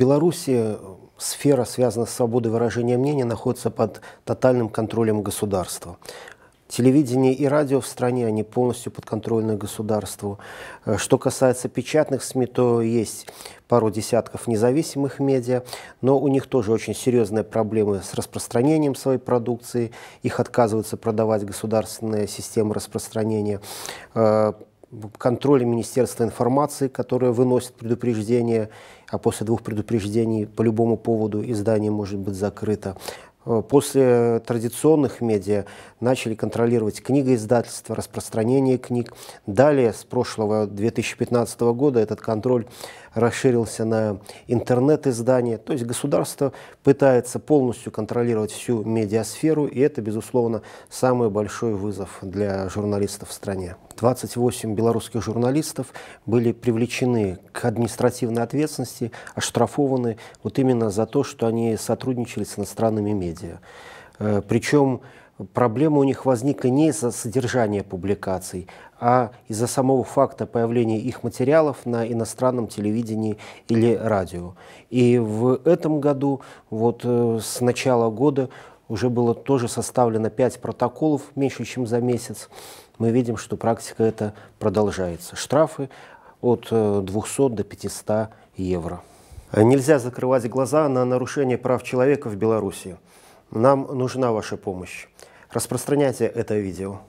Беларуси э, сфера, связанная с свободой выражения мнения, находится под тотальным контролем государства. Телевидение и радио в стране, они полностью подконтрольны государству. Э, что касается печатных СМИ, то есть пару десятков независимых медиа, но у них тоже очень серьезные проблемы с распространением своей продукции. Их отказываются продавать государственная система распространения э, контроле Министерства информации, которое выносит предупреждение, а после двух предупреждений по любому поводу издание может быть закрыто. Э, после традиционных медиа начали контролировать книгоиздательство, распространение книг. Далее, с прошлого 2015 года, этот контроль расширился на интернет-издания. То есть государство пытается полностью контролировать всю медиасферу, и это, безусловно, самый большой вызов для журналистов в стране. 28 белорусских журналистов были привлечены к административной ответственности, оштрафованы вот именно за то, что они сотрудничали с иностранными медиа. Э, Причем проблема у них возникла не из-за содержания публикаций, а из-за самого факта появления их материалов на иностранном телевидении или радио. И в этом году, вот э, с начала года, уже было тоже составлено пять протоколов меньше, чем за месяц. Мы видим, что практика эта продолжается. Штрафы от 200 э, до 500 евро. Э, нельзя закрывать глаза на нарушение прав человека в Беларуси. Нам нужна ваша помощь. Распространяйте это видео.